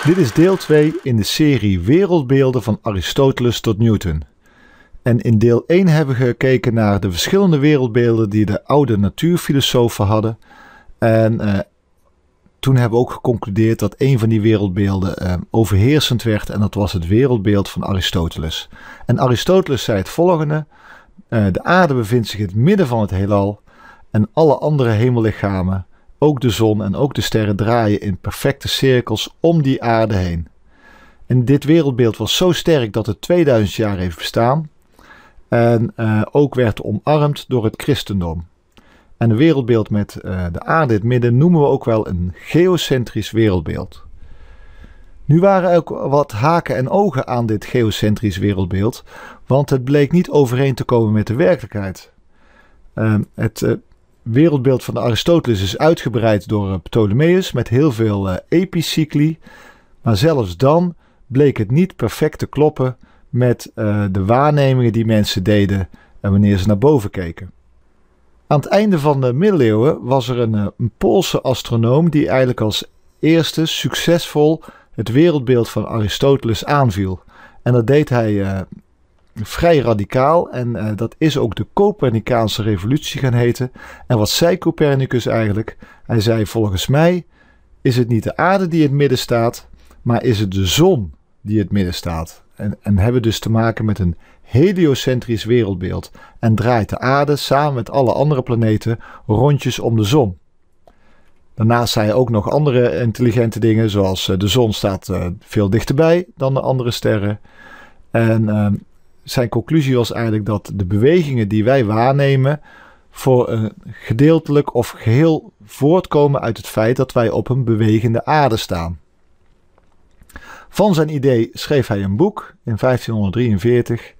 Dit is deel 2 in de serie Wereldbeelden van Aristoteles tot Newton. En in deel 1 hebben we gekeken naar de verschillende wereldbeelden die de oude natuurfilosofen hadden. En eh, toen hebben we ook geconcludeerd dat een van die wereldbeelden eh, overheersend werd en dat was het wereldbeeld van Aristoteles. En Aristoteles zei het volgende: eh, De aarde bevindt zich in het midden van het heelal en alle andere hemellichamen ook de zon en ook de sterren draaien in perfecte cirkels om die aarde heen. En dit wereldbeeld was zo sterk dat het 2000 jaar heeft bestaan en eh, ook werd omarmd door het christendom. En een wereldbeeld met eh, de aarde in het midden noemen we ook wel een geocentrisch wereldbeeld. Nu waren er ook wat haken en ogen aan dit geocentrisch wereldbeeld, want het bleek niet overeen te komen met de werkelijkheid. Uh, het eh, wereldbeeld van Aristoteles is uitgebreid door eh, Ptolemeus met heel veel eh, epicycli. Maar zelfs dan bleek het niet perfect te kloppen met eh, de waarnemingen die mensen deden wanneer ze naar boven keken. Aan het einde van de middeleeuwen was er een, een, Poolse astronoom die eigenlijk als eerste succesvol het wereldbeeld van Aristoteles aanviel. En dat deed hij vrij radicaal en eh, dat is ook de Copernicaanse revolutie gaan heten. En wat zei Copernicus eigenlijk? Hij zei volgens mij is het niet de aarde die in het midden staat, maar is het de zon die het midden staat. En, en hebben dus te maken met een heliocentrisch wereldbeeld en draait de aarde samen met alle andere planeten rondjes om de zon. Daarnaast zei hij ook nog andere intelligente dingen, zoals eh, de zon staat eh, veel dichterbij dan de andere sterren. En ehm, zijn conclusie was eigenlijk dat de bewegingen die wij waarnemen voor een gedeeltelijk of geheel voortkomen uit het feit dat wij op een bewegende aarde staan. Van zijn idee schreef hij een boek in 1543.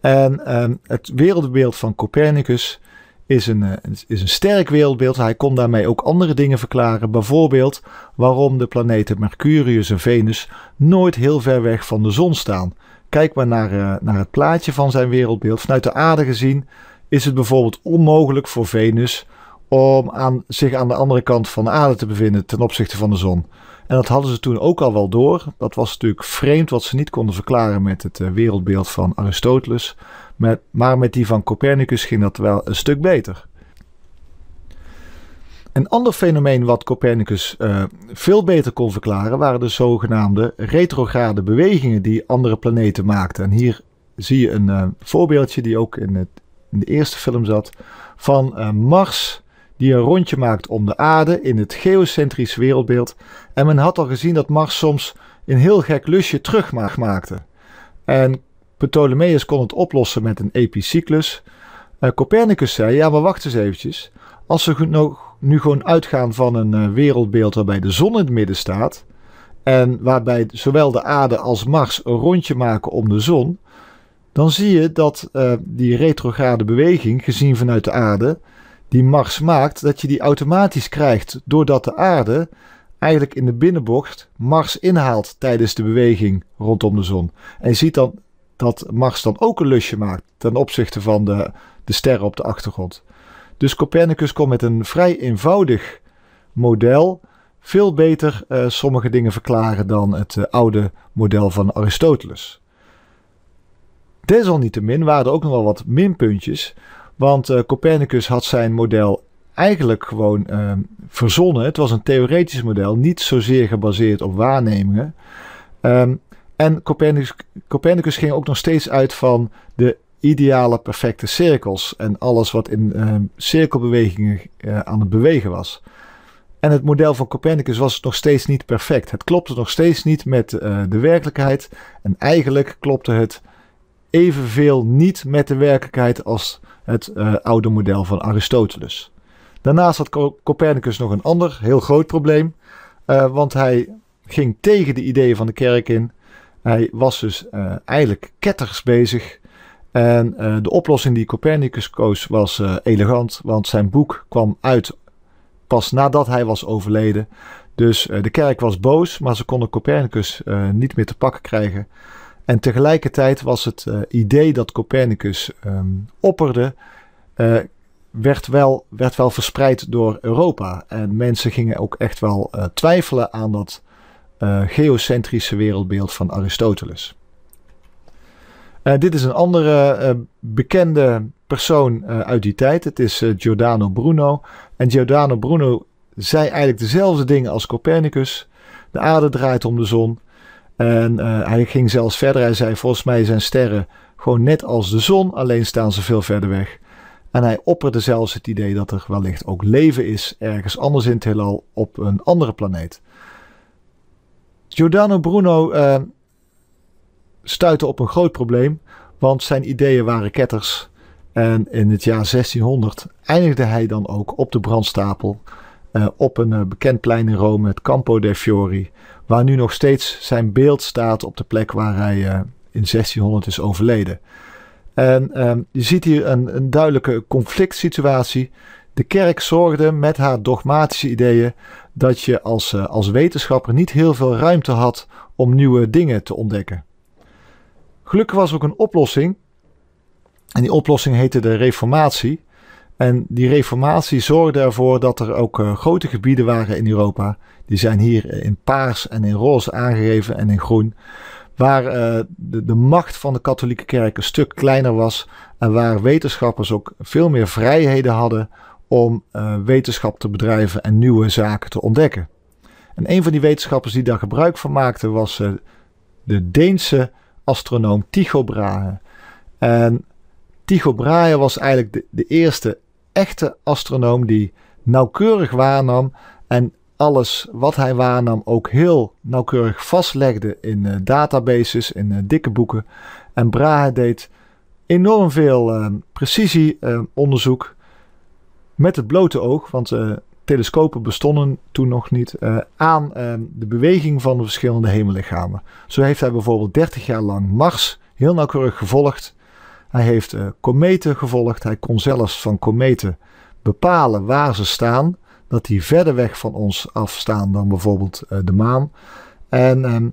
En ehm, het wereldbeeld van Copernicus is een, eh, is een sterk wereldbeeld. Hij kon daarmee ook andere dingen verklaren. Bijvoorbeeld waarom de planeten Mercurius en Venus nooit heel ver weg van de zon staan. Kijk maar naar, eh, naar het plaatje van zijn wereldbeeld. Vanuit de aarde gezien is het bijvoorbeeld onmogelijk voor Venus om aan, zich aan de andere kant van de aarde te bevinden ten opzichte van de zon. En dat hadden ze toen ook al wel door. Dat was natuurlijk vreemd wat ze niet konden verklaren met het eh, wereldbeeld van Aristoteles. Met, maar met die van Copernicus ging dat wel een stuk beter. Een ander fenomeen wat Copernicus eh, veel beter kon verklaren waren de zogenaamde retrograde bewegingen die andere planeten maakten. En hier zie je een eh, voorbeeldje die ook in, het, in, de eerste film zat van eh, Mars die een rondje maakt om de aarde in het geocentrisch wereldbeeld. En men had al gezien dat Mars soms een heel gek lusje terug maakte. En Ptolemeus kon het oplossen met een epicyclus. Copernicus zei, ja maar wacht eens eventjes. Als we nog nu gewoon uitgaan van een eh, wereldbeeld waarbij de zon in het midden staat. En waarbij zowel de aarde als Mars een rondje maken om de zon. Dan zie je dat eh, die retrograde beweging, gezien vanuit de aarde, die Mars maakt, dat je die automatisch krijgt doordat de aarde eigenlijk in de binnenbocht Mars inhaalt tijdens de beweging rondom de zon. En je ziet dan dat Mars dan ook een lusje maakt ten opzichte van de, de sterren op de achtergrond. Dus Copernicus kon met een vrij eenvoudig model veel beter eh, sommige dingen verklaren dan het eh, oude model van Aristoteles. Desalniettemin waren er ook nog wel wat minpuntjes, want eh, Copernicus had zijn model eigenlijk gewoon ehm, verzonnen. Het was een theoretisch model, niet zozeer gebaseerd op waarnemingen. Ehm, en Copernicus, Copernicus ging ook nog steeds uit van de ideale perfecte cirkels en alles wat in eh, cirkelbewegingen eh, aan het bewegen was. En het model van Copernicus was nog steeds niet perfect. Het klopte nog steeds niet met eh, de werkelijkheid en eigenlijk klopte het evenveel niet met de werkelijkheid als het oude model van Aristoteles. Daarnaast had Copernicus nog een ander heel groot probleem, want hij ging tegen de ideeën van de kerk in. Hij was dus eigenlijk ketters bezig en eh, de oplossing die Copernicus koos was eh, elegant, want zijn boek kwam uit pas nadat hij was overleden. Dus eh, de kerk was boos, maar ze konden Copernicus niet meer te pakken krijgen. En tegelijkertijd was het idee dat Copernicus ehm, opperde, werd, wel, werd wel verspreid door Europa. En mensen gingen ook echt wel twijfelen aan dat geocentrische wereldbeeld van Aristoteles. Eh, dit is een andere eh, bekende persoon eh, uit die tijd. Het is Giordano Bruno. En Giordano Bruno zei eigenlijk dezelfde dingen als Copernicus. De aarde draait om de zon. En hij ging zelfs verder. Hij zei: Volgens mij zijn sterren gewoon net als de zon, alleen staan ze veel verder weg. En hij opperde zelfs het idee dat er wellicht ook leven is ergens anders in het heelal op een andere planeet. Giordano Bruno stuitte op een groot probleem, want zijn ideeën waren ketters. En in het jaar 1600 eindigde hij dan ook op de brandstapel eh, op een eh, bekend plein in Rome, het Campo dei Fiori, waar nu nog steeds zijn beeld staat op de plek waar hij eh, in 1600 is overleden. En ehm, je ziet hier een, een duidelijke conflict situatie. De kerk zorgde met haar dogmatische ideeën dat je als, als wetenschapper niet heel veel ruimte had om nieuwe dingen te ontdekken. Gelukkig was ook een oplossing. En die oplossing heette de Reformatie. En die reformatie zorgde ervoor dat er ook eh, grote gebieden waren in Europa. Die zijn hier eh, in paars en in roze aangegeven en in groen. Waar eh, de, de, macht van de katholieke kerk een stuk kleiner was. En waar wetenschappers ook veel meer vrijheden hadden om wetenschap te bedrijven en nieuwe zaken te ontdekken. En een van die wetenschappers die daar gebruik van maakte was de Deense astronoom Tycho Brahe. En Tycho Brahe was eigenlijk de, de eerste echte astronoom die nauwkeurig waarnam en alles wat hij waarnam ook heel nauwkeurig vastlegde in eh, databases, in eh, dikke boeken. En Brahe deed enorm veel eh, precisieonderzoek met het blote oog, want telescopen bestonden toen nog niet, eh, aan ehm, de beweging van de verschillende hemellichamen. Zo heeft hij bijvoorbeeld 30 jaar lang Mars heel nauwkeurig gevolgd. Hij heeft uh, kometen gevolgd. Hij kon zelfs van kometen bepalen waar ze staan. Dat die verder weg van ons afstaan dan bijvoorbeeld eh, de maan. En ehm,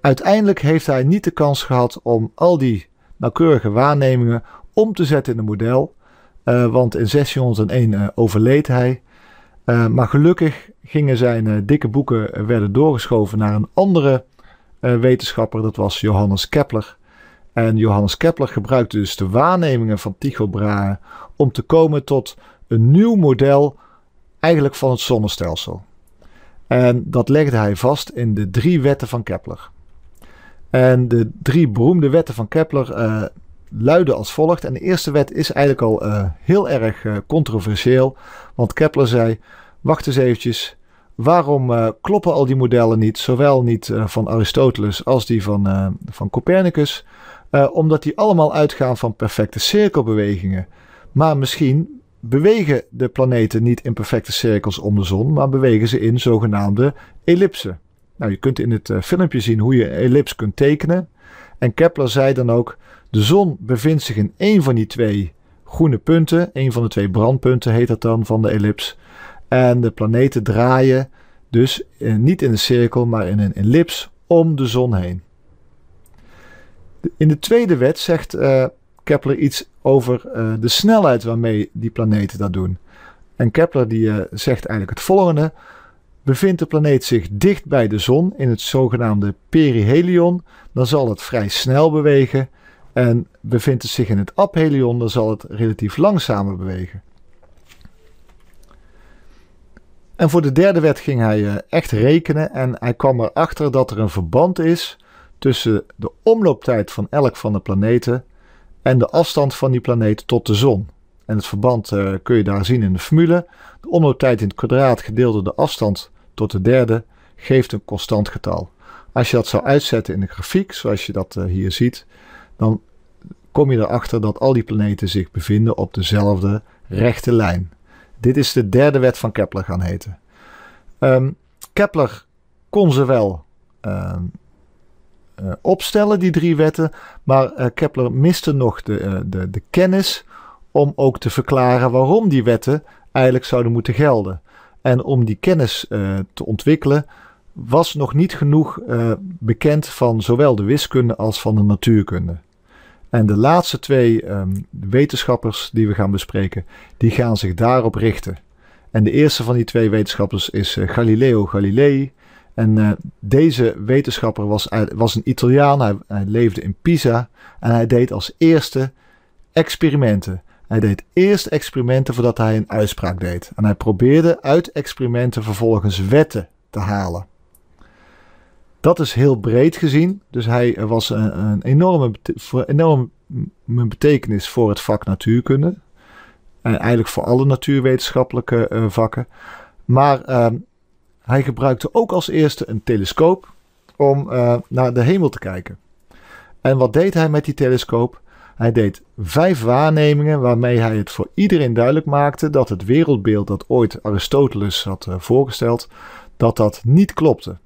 uiteindelijk heeft hij niet de kans gehad om al die nauwkeurige waarnemingen om te zetten in een model eh, want in 1601 uh, eh, overleed hij. Eh, maar gelukkig gingen zijn dikke boeken werden doorgeschoven naar een andere wetenschapper. Dat was Johannes Kepler. En Johannes Kepler gebruikte dus de waarnemingen van Tycho Brahe om te komen tot een nieuw model eigenlijk van het zonnestelsel. En dat legde hij vast in de drie wetten van Kepler. En de drie beroemde wetten van Kepler, luidde als volgt. En de eerste wet is eigenlijk al eh, heel erg eh, controversieel. Want Kepler zei: Wacht eens eventjes. Waarom eh, kloppen al die modellen niet? Zowel niet van Aristoteles als die van, van Copernicus. omdat die allemaal uitgaan van perfecte cirkelbewegingen. Maar misschien bewegen de planeten niet in perfecte cirkels om de zon, maar bewegen ze in zogenaamde ellipsen. Nou, je kunt in het filmpje zien hoe je een ellips kunt tekenen. En Kepler zei dan ook: de zon bevindt zich in één van die twee groene punten, één van de twee brandpunten heet dat dan van de ellips. En de planeten draaien dus eh, niet in een cirkel, maar in een ellips om de zon heen. In de tweede wet zegt eh, Kepler iets over eh, de snelheid waarmee die planeten dat doen. En Kepler die, zegt eigenlijk het volgende. Bevindt de planeet zich dicht bij de zon in het zogenaamde perihelion, dan zal het vrij snel bewegen. En bevindt het zich in het aphelion, dan zal het relatief langzamer bewegen. En voor de derde wet ging hij eh, echt rekenen en hij kwam erachter dat er een verband is tussen de omlooptijd van elk van de planeten en de afstand van die planeet tot de zon. En het verband eh, kun je daar zien in de formule. De omlooptijd in het kwadraat gedeeld door de afstand tot de derde geeft een constant getal. Als je dat zou uitzetten in de grafiek, zoals je dat eh, hier ziet, dan kom je erachter dat al die planeten zich bevinden op dezelfde rechte lijn. Dit is de derde wet van Kepler gaan heten. Ehm, Kepler kon ze wel ehm, eh, opstellen, die drie wetten, maar eh, Kepler miste nog de, eh, de, de kennis om ook te verklaren waarom die wetten eigenlijk zouden moeten gelden. En om die kennis te ontwikkelen, was nog niet genoeg eh, bekend van zowel de wiskunde als van de natuurkunde. En de laatste twee ehm, wetenschappers die we gaan bespreken, die gaan zich daarop richten. En de eerste van die twee wetenschappers is eh, Galileo Galilei. En eh, deze wetenschapper was, was een Italiaan, hij, hij leefde in Pisa en hij deed als eerste experimenten. Hij deed eerst experimenten voordat hij een uitspraak deed. En hij probeerde uit experimenten vervolgens wetten te halen. Dat is heel breed gezien. Dus hij was een, een enorme, betekenis voor het vak natuurkunde. En eigenlijk voor alle natuurwetenschappelijke eh, vakken. Maar ehm, hij gebruikte ook als eerste een telescoop om eh, naar de hemel te kijken. En wat deed hij met die telescoop? Hij deed vijf waarnemingen waarmee hij het voor iedereen duidelijk maakte dat het wereldbeeld dat ooit Aristoteles had eh, voorgesteld, dat dat niet klopte.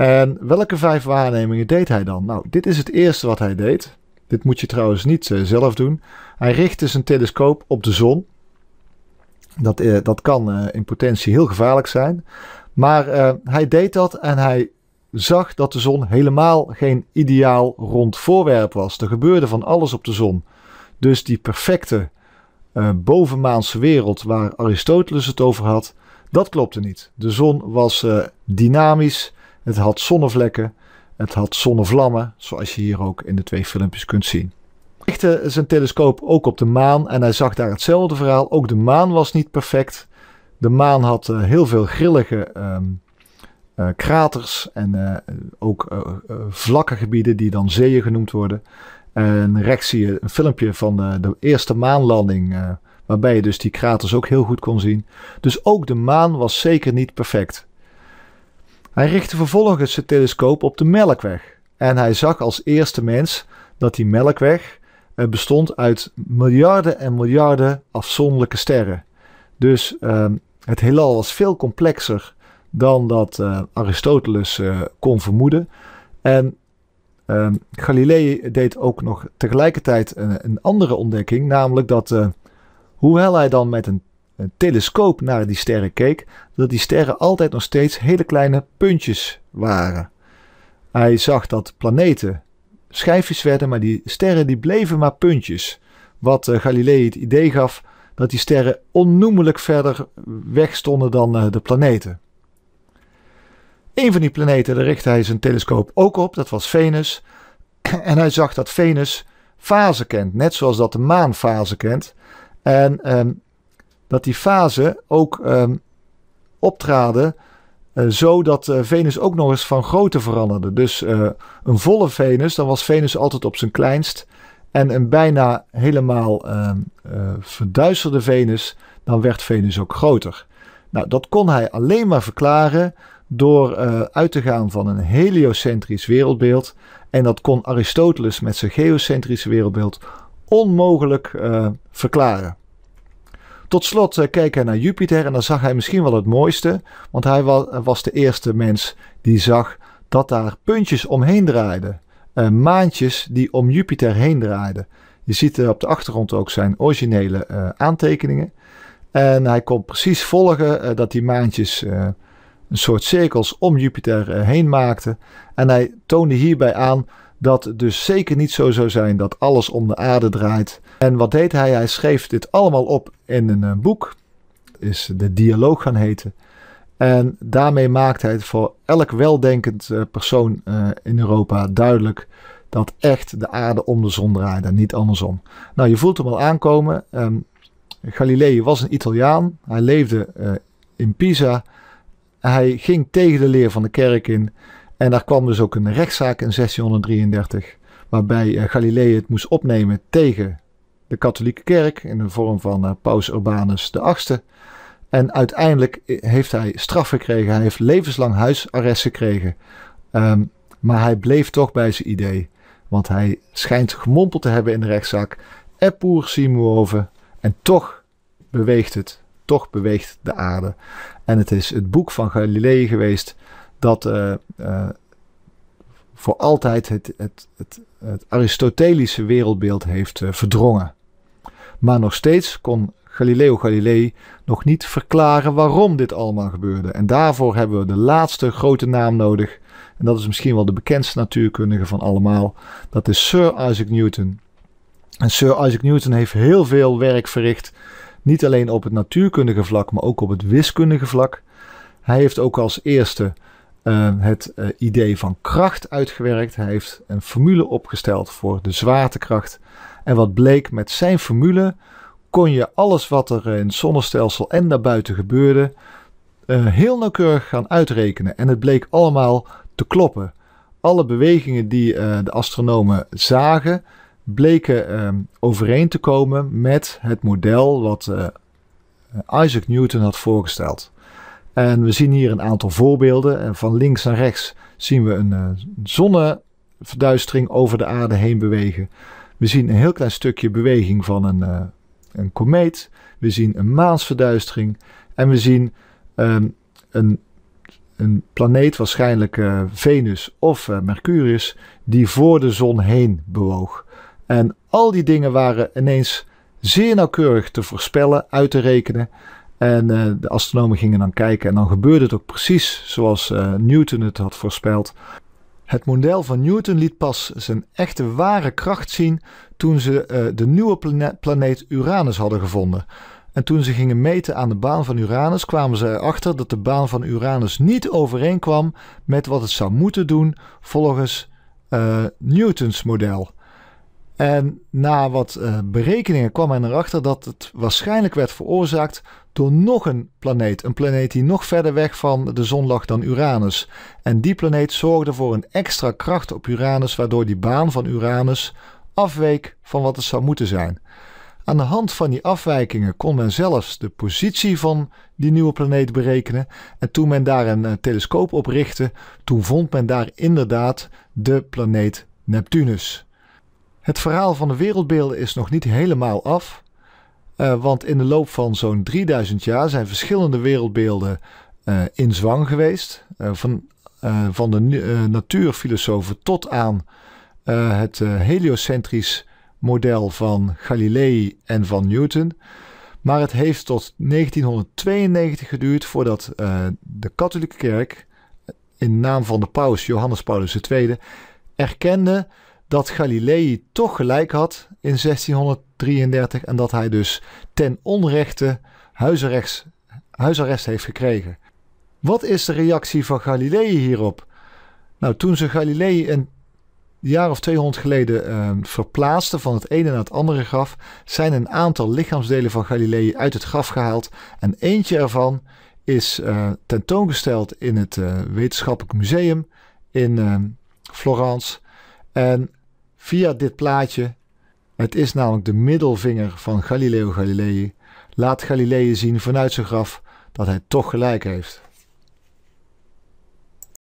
En welke vijf waarnemingen deed hij dan? Nou, dit is het eerste wat hij deed. Dit moet je trouwens niet eh, zelf doen. Hij richtte zijn telescoop op de zon. Dat, eh, dat kan eh, in potentie heel gevaarlijk zijn. Maar hij deed dat en hij zag dat de zon helemaal geen ideaal rond voorwerp was. Er gebeurde van alles op de zon. Dus die perfecte uh, bovenmaanse wereld waar Aristoteles het over had, dat klopte niet. De zon was dynamisch, het had zonnevlekken. Het had zonnevlammen, zoals je hier ook in de twee filmpjes kunt zien. Hij richtte zijn telescoop ook op de maan en hij zag daar hetzelfde verhaal. Ook de maan was niet perfect. De maan had eh, heel veel grillige ehm, eh, kraters en eh, ook vlakke gebieden die dan zeeën genoemd worden. En rechts zie je een filmpje van de, de eerste maanlanding, waarbij je dus die kraters ook heel goed kon zien. Dus ook de maan was zeker niet perfect. Hij richtte vervolgens zijn telescoop op de Melkweg en hij zag als eerste mens dat die Melkweg eh, bestond uit miljarden en miljarden afzonderlijke sterren. Dus ehm, het heelal was veel complexer dan dat eh, Aristoteles eh, kon vermoeden. En ehm, Galilei deed ook nog tegelijkertijd een, een andere ontdekking, namelijk dat hoewel hij dan met een een telescoop naar die sterren keek, dat die sterren altijd nog steeds hele kleine puntjes waren. Hij zag dat planeten schijfjes werden, maar die sterren die bleven maar puntjes. Wat eh, Galilei het idee gaf dat die sterren onnoemelijk verder weg stonden dan eh, de planeten. Een van die planeten daar richtte hij zijn telescoop ook op, dat was Venus. En hij zag dat Venus fasen kent, net zoals dat de maan fasen kent. En ehm, dat die fasen ook um, optraden. Uh, zodat uh, Venus ook nog eens van grootte veranderde. Dus eh, een volle Venus, dan was Venus altijd op zijn kleinst. En een bijna helemaal ehm, verduisterde Venus, dan werd Venus ook groter. Nou, dat kon hij alleen maar verklaren door uit te gaan van een heliocentrisch wereldbeeld. En dat kon Aristoteles met zijn geocentrische wereldbeeld onmogelijk verklaren. Tot slot uh, keek hij naar Jupiter en dan zag hij misschien wel het mooiste, want hij eh, was de eerste mens die zag dat daar puntjes omheen draaiden. Uh, maantjes die om Jupiter heen draaiden. Je ziet er op de achtergrond ook zijn originele aantekeningen. En hij kon precies volgen dat die maantjes een soort cirkels om Jupiter heen maakten. En hij toonde hierbij aan dat dus zeker niet zo zou zijn dat alles om de aarde draait. En wat deed hij? Hij schreef dit allemaal op in een eh, boek, is de dialoog gaan heten. En daarmee maakt hij het voor elk weldenkend eh, persoon eh, in Europa duidelijk dat echt de aarde om de zon draait en niet andersom. Nou, je voelt hem al aankomen. Ehm, Galilei was een Italiaan. Hij leefde in Pisa. Hij ging tegen de leer van de kerk in. En daar kwam dus ook een rechtszaak in 1633, waarbij eh, Galilei het moest opnemen tegen de katholieke kerk in de vorm van eh, paus Urbanus VIII. En uiteindelijk eh, heeft hij straf gekregen, hij heeft levenslang huisarrest gekregen. Ehm, maar hij bleef toch bij zijn idee, want hij schijnt gemompeld te hebben in de rechtszaak. Eppur Simuove. En toch beweegt het, toch beweegt de aarde. En het is het boek van Galilei geweest dat eh, eh, voor altijd het, het, het, het, Aristotelische wereldbeeld heeft eh, verdrongen. Maar nog steeds kon Galileo Galilei nog niet verklaren waarom dit allemaal gebeurde. En daarvoor hebben we de laatste grote naam nodig. En dat is misschien wel de bekendste natuurkundige van allemaal. Dat is Sir Isaac Newton. En Sir Isaac Newton heeft heel veel werk verricht. Niet alleen op het natuurkundige vlak, maar ook op het wiskundige vlak. Hij heeft ook als eerste Ehm, het eh, idee van kracht uitgewerkt. Hij heeft een formule opgesteld voor de zwaartekracht. En wat bleek met zijn formule kon je alles wat er in het zonnestelsel en daarbuiten gebeurde eh, heel nauwkeurig gaan uitrekenen. En het bleek allemaal te kloppen. Alle bewegingen die eh, de astronomen zagen bleken ehm, overeen te komen met het model wat Isaac Newton had voorgesteld. En we zien hier een aantal voorbeelden. En van links naar rechts zien we een eh, zonneverduistering over de aarde heen bewegen. We zien een heel klein stukje beweging van een, uh, een komeet. We zien een maansverduistering. En we zien ehm, een, een planeet, waarschijnlijk eh, Venus of Mercurius, die voor de zon heen bewoog. En al die dingen waren ineens zeer nauwkeurig te voorspellen, uit te rekenen. En eh, de astronomen gingen dan kijken en dan gebeurde het ook precies zoals eh, Newton het had voorspeld. Het model van Newton liet pas zijn echte ware kracht zien toen ze eh, de nieuwe planeet Uranus hadden gevonden. En toen ze gingen meten aan de baan van Uranus, kwamen ze erachter dat de baan van Uranus niet overeenkwam met wat het zou moeten doen volgens Newtons model. En na wat eh, berekeningen kwam men erachter dat het waarschijnlijk werd veroorzaakt door nog een planeet. Een planeet die nog verder weg van de zon lag dan Uranus. En die planeet zorgde voor een extra kracht op Uranus, waardoor die baan van Uranus afweek van wat het zou moeten zijn. Aan de hand van die afwijkingen kon men zelfs de positie van die nieuwe planeet berekenen. En toen men daar een eh, telescoop op richtte, toen vond men daar inderdaad de planeet Neptunus. Het verhaal van de wereldbeelden is nog niet helemaal af. Eh, want in de loop van zo'n 3000 jaar zijn verschillende wereldbeelden eh, in zwang geweest. Eh, van, van de natuurfilosofen tot aan het heliocentrisch model van Galilei en van Newton. Maar het heeft tot 1992 geduurd voordat de katholieke kerk in naam van de paus Johannes Paulus II erkende dat Galilei toch gelijk had in 1633 en dat hij dus ten onrechte huisarrest, heeft gekregen. Wat is de reactie van Galilei hierop? Nou, toen ze Galilei een jaar of 200 geleden uh, verplaatste van het ene naar het andere graf, zijn een aantal lichaamsdelen van Galilei uit het graf gehaald en eentje ervan is uh, tentoongesteld in het eh, Wetenschappelijk Museum in ehm, Florence. En via dit plaatje, het is namelijk de middelvinger van Galileo Galilei, laat Galilei zien vanuit zijn graf dat hij toch gelijk heeft.